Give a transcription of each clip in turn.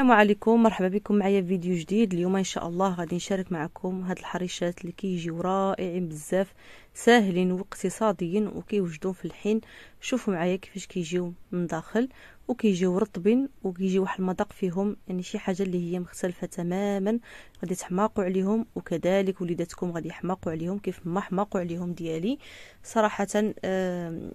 السلام عليكم مرحبا بكم معايا في فيديو جديد اليوم ان شاء الله غادي نشارك معكم هاد الحريشات اللي كيجيو رائعين بزاف ساهلين واقتصاديين وكيوجدوا في الحين شوفوا معايا كيفاش كيجيو من داخل وكيجيو رطبين وكيجي واحد المذاق فيهم يعني شي حاجه اللي هي مختلفه تماما غادي تحماقوا عليهم وكذلك وليداتكم غادي يحماقوا عليهم كيف ما حماقوا عليهم ديالي صراحه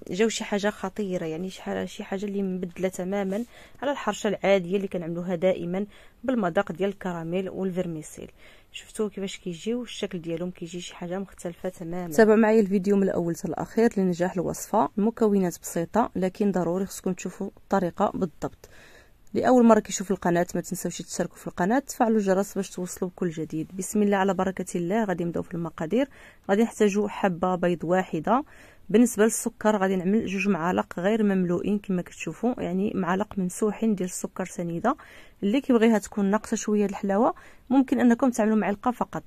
جاو شي حاجه خطيره يعني شي حاجه اللي مبدله تماما على الحرشه العاديه اللي كنعملوها دائما بالمذاق ديال الكراميل والفيرميسيل شفتوا كيفاش كيجيو الشكل ديالهم كيجي شي حاجه مختلفه تماما تابعوا معايا الفيديو من الاول حتى الاخير لنجاح الوصفه المكونات بسيطه لكن ضروري خصكم تشوفوا الطريقه بالضبط لاول مره كيشوف القناه ما تنساوش تشتركوا في القناه تفعلوا الجرس باش توصلوا بكل جديد بسم الله على بركه الله غادي نبداو في المقادير غادي نحتاجوا حبه بيض واحده بالنسبه للسكر غادي نعمل جوج معالق غير مملوئين كما كتشوفوا يعني معالق ممسوحين ديال السكر سنيده اللي كيبغيها تكون ناقصه شويه الحلاوه ممكن انكم تعملوا معلقه فقط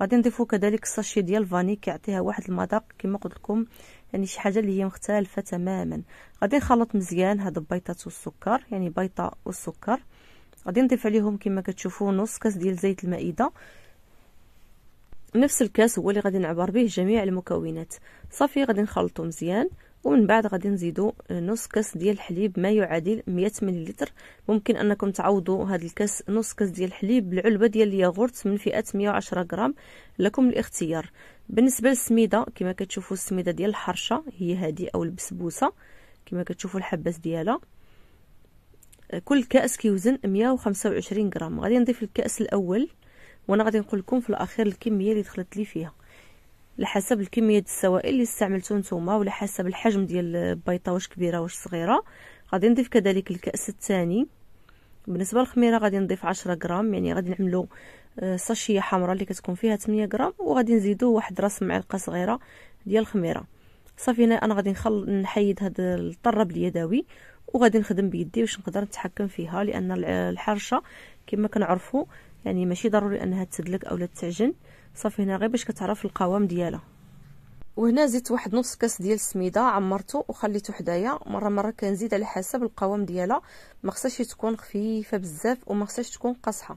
غادي نضيفوا كذلك الساشي ديال الفاني كيعطيها واحد المذاق كما قلت لكم يعني شي حاجه اللي هي مختلفه تماما غادي نخلط مزيان هاد البيضات والسكر يعني بيضه والسكر غادي نضيف عليهم كما كتشوفوا نص كاس ديال زيت المائده نفس الكاس هو اللي غادي نعبر به جميع المكونات صافي غادي نخلطو مزيان ومن بعد غادي نزيدو نص كاس ديال الحليب ما يعادل 100 مليلتر ممكن انكم تعوضوا هذا الكاس نص كاس ديال الحليب بالعلبه ديال الياغورت من فئه 110 غرام لكم الاختيار بالنسبه للسميده كما كتشوفوا السميده ديال الحرشه هي هذه او البسبوسه كما كتشوفوا الحبات ديالها كل كاس كيوزن 125 غرام غادي نضيف الكاس الاول وانا غادي نقول لكم في الاخير الكميه اللي دخلت لي فيها على حسب الكميه ديال السوائل اللي استعملتو نتوما ولا حسب الحجم ديال البيضه واش كبيره واش صغيره غادي نضيف كذلك الكاس الثاني بالنسبه للخميره غادي نضيف 10 غرام يعني غادي نعملو ساشيه آه، حمراء اللي كتكون فيها 8 غرام وغادي نزيدو واحد راس معلقه صغيره ديال الخميره صافي هنا انا غادي نخل نحيد هذا الطرب اليدوي وغادي نخدم بيدي باش نقدر نتحكم فيها لان الحرشه كما كنعرفوا يعني ماشي ضروري انها تسدلك اولا تعجن صافي هنا غير باش كتعرف القوام ديالها وهنا زدت واحد نص كاس ديال السميده عمرته وخليته حدايا مره مره كنزيد على حسب القوام ديالها ما خصهاش تكون خفيفه بزاف وما خصهاش تكون قاصحه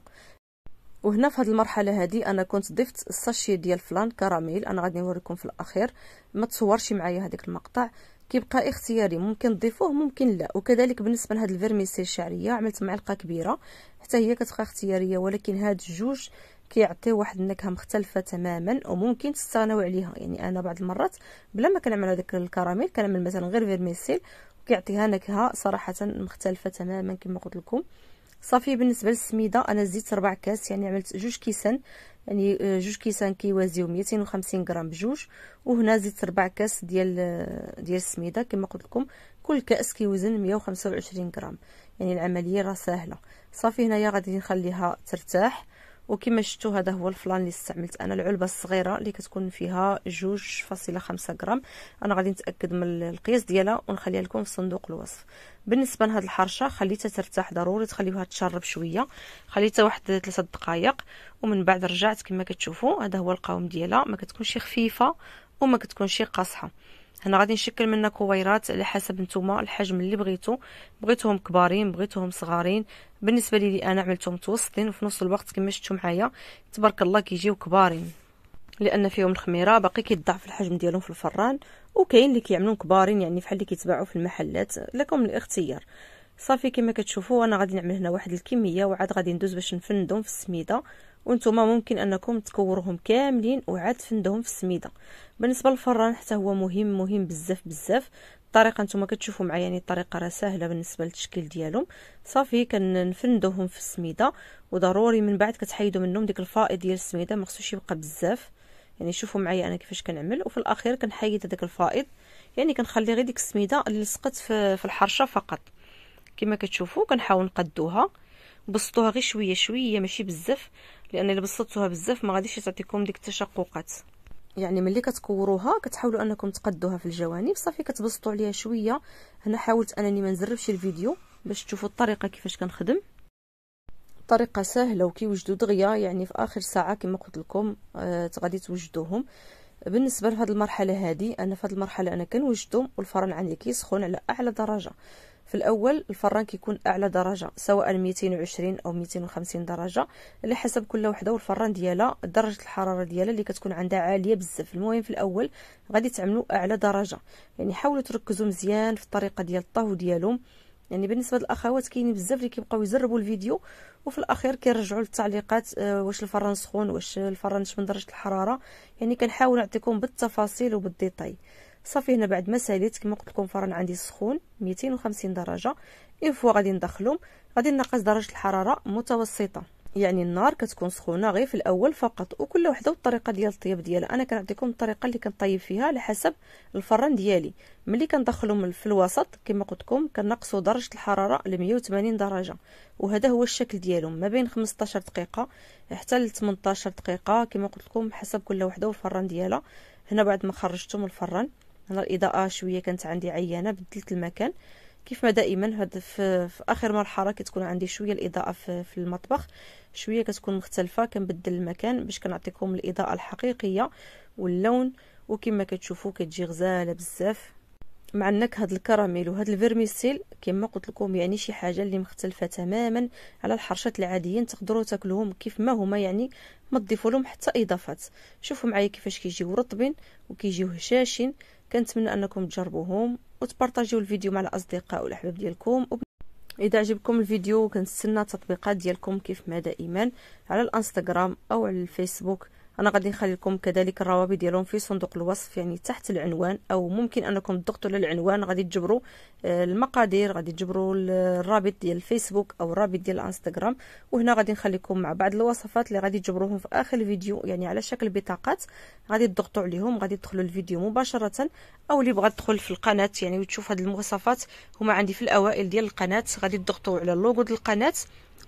وهنا في هذه المرحله هذه انا كنت ضفت الساشي ديال فلان كراميل انا غادي نوريكم في الاخير ما تصورش معايا هذيك المقطع كيبقى اختياري ممكن تضيفوه ممكن لا وكذلك بالنسبه لهاد الفيرميسي الشعريه عملت معلقه كبيره حتى هي كتبقى اختياريه ولكن هاد الجوج كيعطي واحد النكهه مختلفه تماما وممكن تستغناو عليها يعني انا بعض المرات بلا ما كنعمل هذاك الكراميل كنعمل مثلا غير فيرميسيل وكيعطيها نكهه صراحه مختلفه تماما كما قلت لكم صافي بالنسبه للسميده انا زدت ربع كاس يعني عملت جوج كيسان يعني آه، جوج كيسان كيوازيو 250 غرام بجوج وهنا زدت ربع كاس ديال آه، ديال السميده كما قلت لكم كل كاس كيوزن 125 غرام يعني العمليه راه ساهله صافي هنايا غادي نخليها ترتاح وكما شفتوا هذا هو الفلان اللي استعملت انا العلبه الصغيره اللي كتكون فيها 2.5 غرام انا غادي نتاكد من القياس ديالها ونخليها لكم في صندوق الوصف بالنسبه لهاد الحرشه خليتها ترتاح ضروري تخليوها تشرب شويه خليتها واحد 3 دقائق ومن بعد رجعت كما كتشوفوا هذا هو القوام ديالها ما كتكونش خفيفه وما كتكونش قاصحه هنا غادي نشكل منها كويرات على حسب نتوما الحجم اللي بغيتو بغيتهم كبارين بغيتوهم صغارين بالنسبه لي انا عملتهم متوسطين وفي نفس الوقت كما شفتوا معايا تبارك الله كيجيو كبارين لان فيهم الخميره باقي كيتضاعف الحجم ديالهم في الفران وكاين اللي كيعملون كبارين يعني بحال اللي كيتباعوا في المحلات لكم الاختيار صافي كما كتشوفوا انا غادي نعمل هنا واحد الكميه وعاد غادي ندوز باش نفندهم في السميده وانتم ممكن انكم تكوروهم كاملين وعاد فندهم في السميده بالنسبه للفران حتى هو مهم مهم بزاف بزاف الطريقه نتوما كتشوفوا معايا يعني الطريقه راه سهله بالنسبه للتشكيل ديالهم صافي كنفندوهم في السميده وضروري من بعد كتحيدوا منهم ديك الفائض ديال السميده ما خصوش يبقى بزاف يعني شوفوا معايا انا كيفاش كنعمل وفي الاخير كنحيد هذاك الفائض يعني كنخلي غير ديك السميده اللي لصقت في, في الحرشه فقط كما كتشوفوا كنحاول نقدوها بسطوها غير شويه شويه ماشي بزاف لان الا بسطتوها بزاف ما غاديش تعطيكم ديك التشققات يعني ملي كتكوروها كتحاولوا انكم تقدوها في الجوانب صافي كتبسطوا عليها شويه هنا حاولت انني ما نزربش الفيديو باش تشوفوا الطريقه كيفاش كنخدم طريقه سهله وكيوجدوا دغيا يعني في اخر ساعه كما قلت لكم آه غادي توجدوهم بالنسبه لهاد المرحله هادي انا في هاد المرحله انا كنوجدهم والفرن عندي كيسخن على اعلى درجه في الأول الفران كيكون أعلى درجة سواء 220 أو 250 درجة على حسب كل وحدة والفران ديالها درجة الحرارة ديالها اللي كتكون عندها عالية بزاف المهم في الأول غادي تعملوا أعلى درجة يعني حاولوا تركزوا مزيان في الطريقة ديال الطهو ديالهم يعني بالنسبه للاخوات كاينين بزاف اللي كيبقاو يجربوا الفيديو وفي الاخير كيرجعوا للتعليقات آه، واش الفران سخون واش الفران من درجه الحراره يعني كنحاول نعطيكم بالتفاصيل وبالديتاي صافي هنا بعد ما ساليت كما قلت لكم فرن عندي سخون 250 درجه اون فوا غادي ندخلهم غادي نقص درجه الحراره متوسطه يعني النار كتكون سخونه غير في الاول فقط وكل وحده والطريقه ديال الطياب ديالها انا كنعطيكم الطريقه اللي كنطيب فيها على حسب الفران ديالي ملي كندخلهم في الوسط كما قلت لكم كنقصوا درجه الحراره ل 180 درجه وهذا هو الشكل ديالهم ما بين 15 دقيقه حتى ل 18 دقيقه كما قلت لكم حسب كل وحده والفران ديالها هنا بعد ما خرجتهم الفرن هنا الاضاءه شويه كانت عندي عيانه بدلت المكان كيف ما دائما هاد في, في اخر مرحله كتكون عندي شويه الاضاءه في, في المطبخ شويه كتكون مختلفه كنبدل المكان باش كنعطيكم الاضاءه الحقيقيه واللون وكما كتشوفوا كتجي غزاله بزاف مع النكهه هاد الكراميل وهاد الفيرميسيل كما قلت لكم يعني شي حاجه اللي مختلفه تماما على الحرشات العاديين تقدروا تاكلوهم كيف ما هما يعني ما تضيفوا لهم حتى اضافات شوفوا معايا كيفاش كيجيو رطبين وكيجيو هشاشين كنتمنى انكم تجربوهم وتبارطاجيو الفيديو مع الاصدقاء والاحباب ديالكم وب... اذا عجبكم الفيديو كنتسنى التطبيقات ديالكم كيف ما دائما على الانستغرام او على الفيسبوك انا غادي نخلي لكم كذلك الروابط ديالهم في صندوق الوصف يعني تحت العنوان او ممكن انكم تضغطوا على العنوان غادي تجبروا آه، المقادير غادي تجبروا الرابط ديال الفيسبوك او الرابط ديال الانستغرام وهنا غادي نخلي لكم مع بعض الوصفات اللي غادي تجبروهم في اخر الفيديو يعني على شكل بطاقات غادي تضغطوا عليهم غادي تدخلوا الفيديو مباشره او اللي بغى تدخل في القناه يعني وتشوف هذه المواصفات هما عندي في الاوائل ديال القناه غادي تضغطوا على اللوغو ديال القناه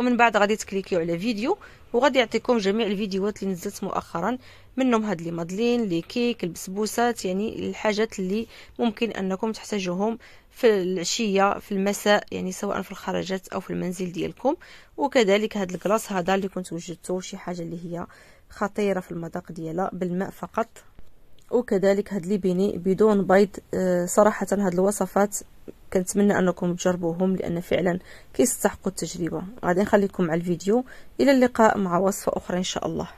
ومن بعد غادي تكليكيو على فيديو وغادي يعطيكم جميع الفيديوهات اللي نزلت مؤخرا منهم هاد لي مادلين لي كيك البسبوسات يعني الحاجات اللي ممكن انكم تحتاجوهم في العشيه في المساء يعني سواء في الخرجات او في المنزل ديالكم وكذلك هاد الكلاص هذا اللي كنت وجدتو شي حاجه اللي هي خطيره في المذاق ديالها بالماء فقط وكذلك هاد لي بيني بدون بيض آه، صراحه هاد الوصفات كنتمنى انكم تجربوهم لان فعلا كيستحقوا التجربه غادي نخليكم مع الفيديو الى اللقاء مع وصفه اخرى ان شاء الله